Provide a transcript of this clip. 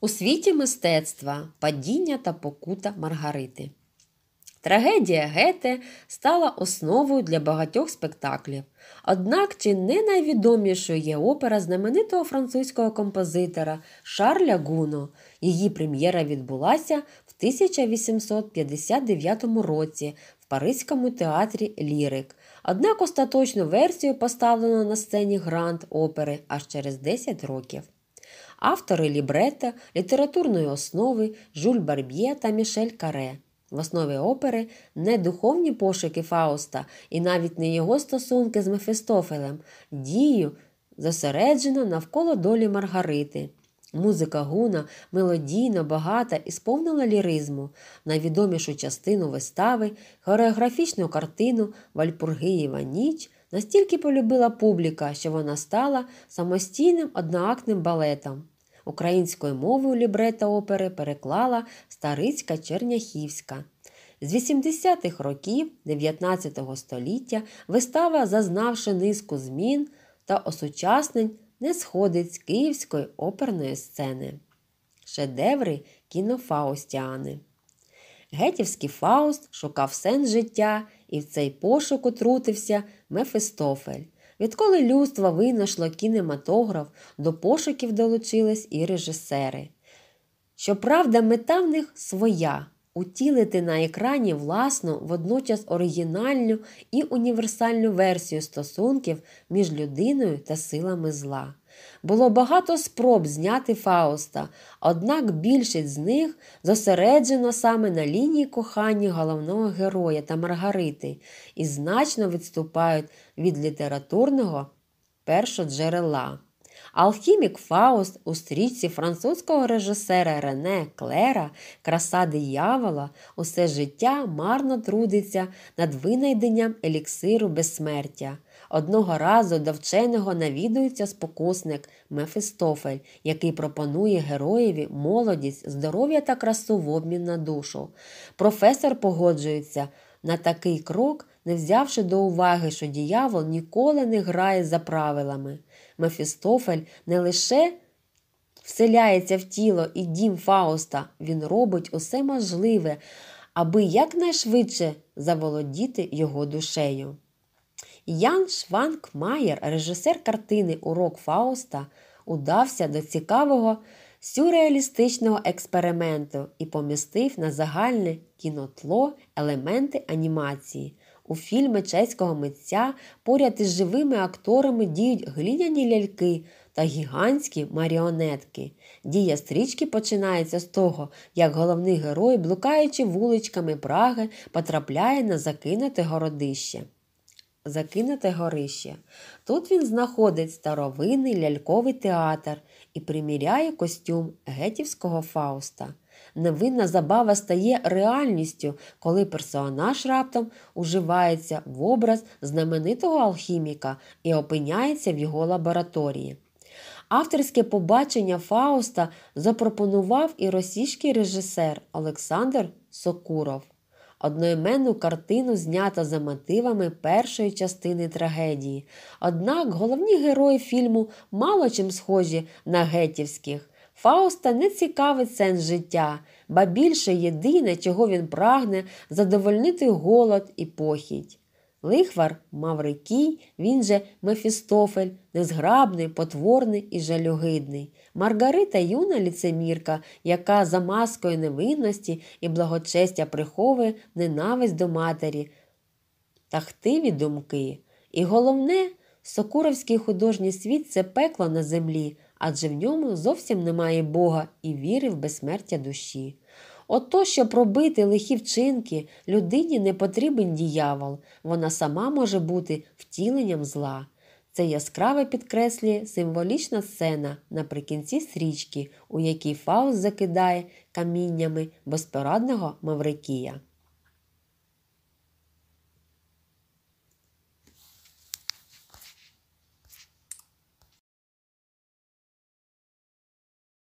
У світі мистецтва падіння та покута Маргарити. Трагедія Гете стала основою для багатьох спектаклів. Однак чи не найвідомішою є опера знаменитого французького композитора Шарля Гуно. Її прем'єра відбулася в 1859 році в Паризькому театрі Лірик. Однак остаточну версію поставлено на сцені грант опери аж через 10 років автори лібрета, літературної основи Жюль Барб'є та Мішель Каре. В основі опери не духовні пошуки Фауста і навіть не його стосунки з Мефістофелем, дію зосереджена навколо долі Маргарити. Музика гуна мелодійна, багата і сповнила ліризму, найвідомішу частину вистави, хореографічну картину Вальпургиєва ніч настільки полюбила публіка, що вона стала самостійним одноактним балетом. Українською мовою лібрета опери переклала Старицька Черняхівська. З 80-х років 19 століття вистава, зазнавши низку змін та осучаснень не сходить з київської оперної сцени. Шедеври кінофаустіани. Гетівський Фауст шукав сенс життя і в цей пошук утрутився Мефістофель. Відколи людство винайшло кінематограф, до пошуків долучились і режисери. Щоправда, мета в них своя. Утілити на екрані власну, водночас оригінальну і універсальну версію стосунків між людиною та силами зла. Було багато спроб зняти Фауста, однак більшість з них зосереджено саме на лінії кохання головного героя та Маргарити і значно відступають від літературного першоджерела. Алхімік Фауст у стрічці французького режисера Рене Клера, краса диявола, усе життя марно трудиться над винайденням еліксиру безсмертя. Одного разу до вченого навідується спокусник Мефістофель, який пропонує героєві молодість, здоров'я та красу в обмін на душу. Професор погоджується на такий крок, не взявши до уваги, що диявол ніколи не грає за правилами. Мефістофель не лише вселяється в тіло і дім Фауста, він робить усе можливе, аби якнайшвидше заволодіти його душею. Ян Шванкмаєр, режисер картини Урок Фауста, удався до цікавого сюрреалістичного експерименту і помістив на загальне кінотло елементи анімації. У фільми чеського митця поряд із живими акторами діють глиняні ляльки та гігантські маріонетки. Дія стрічки починається з того, як головний герой, блукаючи вуличками Праги, потрапляє на закинуте городище закинуте горище. Тут він знаходить старовинний ляльковий театр і приміряє костюм гетівського Фауста. Невинна забава стає реальністю, коли персонаж раптом уживається в образ знаменитого алхіміка і опиняється в його лабораторії. Авторське побачення Фауста запропонував і російський режисер Олександр Сокуров. Одноіменну картину знято за мотивами першої частини трагедії. Однак головні герої фільму мало чим схожі на гетівських. Фауста не цікавить сенс життя, ба більше єдине, чого він прагне задовольнити голод і похідь. Лихвар Маврикій, він же Мефістофель, незграбний, потворний і жалюгидний. Маргарита юна ліцемірка, яка за маскою невинності і благочестя приховує ненависть до матері та хтиві думки. І головне, Сокуровський художній світ це пекло на землі, адже в ньому зовсім немає Бога і віри в безсмертя душі. Ото, щоб робити лихі вчинки, людині не потрібен діявол, вона сама може бути втіленням зла. Це яскраве підкреслює символічна сцена наприкінці стрічки, у якій Фауст закидає каміннями безпорадного Маврикія.